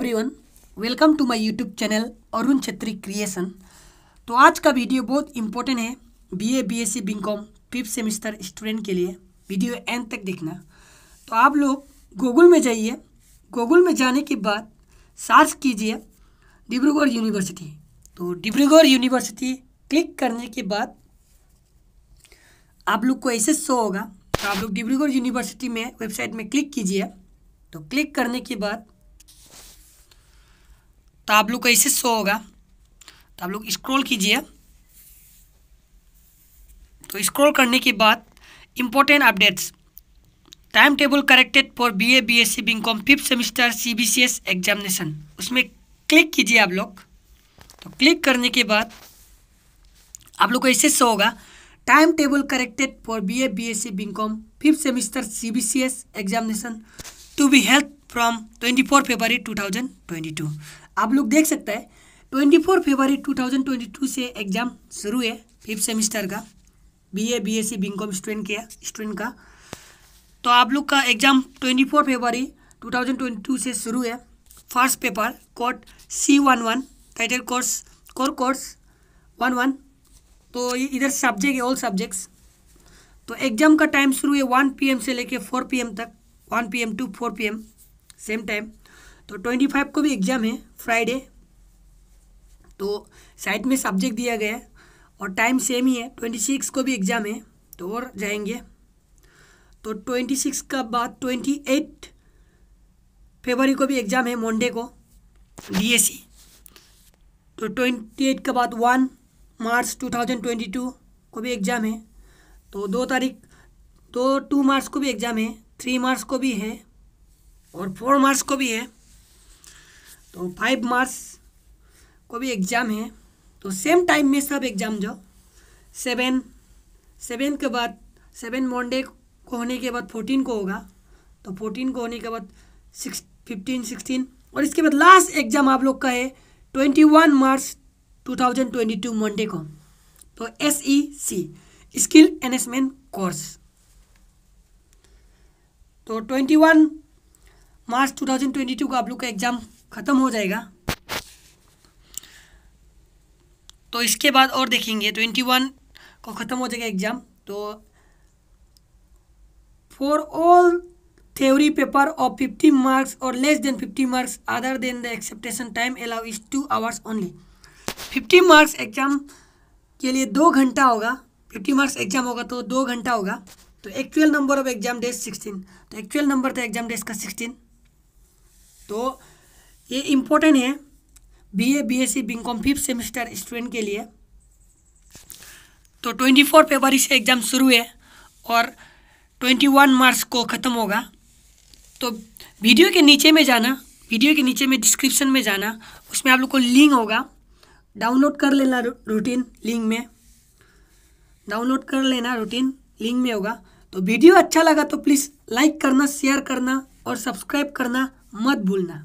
Everyone welcome to my YouTube channel Arun Chhetri creation तो आज का वीडियो बहुत इंपॉर्टेंट है BA BSc BCom fifth semester student के लिए वीडियो एंड तक देखना तो आप लोग गूगल में जाइए गूगल में जाने के बाद सर्च कीजिए डिब्रूगढ़ यूनिवर्सिटी तो डिब्रूगढ़ यूनिवर्सिटी क्लिक करने के बाद आप लोग को ऐसे शो होगा तो आप लोग डिब्रूगढ़ यूनिवर्सिटी में वेबसाइट में क्लिक कीजिए तो क्लिक करने के बाद तो आप लोग कैसे शो होगा तो आप लोग स्क्रॉल कीजिए तो स्क्रॉल करने के बाद important updates time table corrected for B A B S C B fifth semester C B C S examination उसमें क्लिक कीजिए आप लोग तो क्लिक करने के बाद आप लोग को ऐसे शो होगा time table corrected for B A B S C B fifth semester C B C S examination to be held from twenty four February two thousand twenty two आप लोग देख सकता है twenty four February two thousand twenty two से exam शुरू है fifth semester का B A B S C B com student के स्टूडेंट का तो आप लोग का exam twenty four February two thousand twenty two से शुरू है first paper code C one one title course core course one one तो इधर सब्जेक्ट है ऑल सब्जेक्ट्स तो एग्ज़ाम का टाइम शुरू है वन पीएम से लेके फोर पीएम तक one PM to four M same time तो ट्वेंटी फाइव को भी एग्ज़ाम है फ्राइडे तो साइड में सब्जेक्ट दिया गया है और टाइम सेम ही है ट्वेंटी सिक्स को भी एग्ज़ाम है तो और जाएंगे तो ट्वेंटी सिक्स का बाद ट्वेंटी एट फेबरी को भी एग्ज़ाम है मंडे को डी e. तो ट्वेंटी एट के बाद one March two thousand twenty two को भी एग्ज़ाम है तो दो तारीख तो टू मार्च को भी एग्ज़ाम है थ्री मार्च को भी है और फोर मार्च को भी है तो फाइव मार्च को भी एग्ज़ाम है तो सेम टाइम में सब एग्ज़ाम जो सेवन सेवन के बाद सेवन मंडे को होने के बाद फोर्टीन को होगा तो फोर्टीन को होने के बाद सिक्स फिफ्टीन सिक्सटीन और इसके बाद लास्ट एग्ज़ाम आप लोग का है twenty one March two thousand twenty two Monday को तो S E C skill enhancement course तो twenty one March two thousand twenty two का आप लोग का एग्ज़ाम ख़त्म हो जाएगा तो इसके बाद और देखेंगे ट्वेंटी वन को ख़त्म हो जाएगा एग्ज़ाम तो for all theory paper of fifty marks और less than fifty marks other than the expectation time allow is two hours only fifty marks exam के लिए दो घंटा होगा फिफ्टी मार्क्स एग्जाम होगा तो दो घंटा होगा तो actual number of exam days sixteen तो एक्चुअल नंबर था एग्जाम डेज का सिक्सटीन तो ये इम्पोर्टेंट है B A B S C fifth semester student के लिए तो ट्वेंटी फोर फेबरी से एग्ज़ाम शुरू है और ट्वेंटी वन मार्च को ख़त्म होगा तो वीडियो के नीचे में जाना वीडियो के नीचे में डिस्क्रिप्शन में जाना उसमें आप लोग को लिंक होगा डाउनलोड कर लेना रूटीन लिंक में डाउनलोड कर लेना रूटीन लिंक में होगा तो वीडियो अच्छा लगा तो प्लीज़ लाइक करना शेयर करना और सब्सक्राइब करना मत भूलना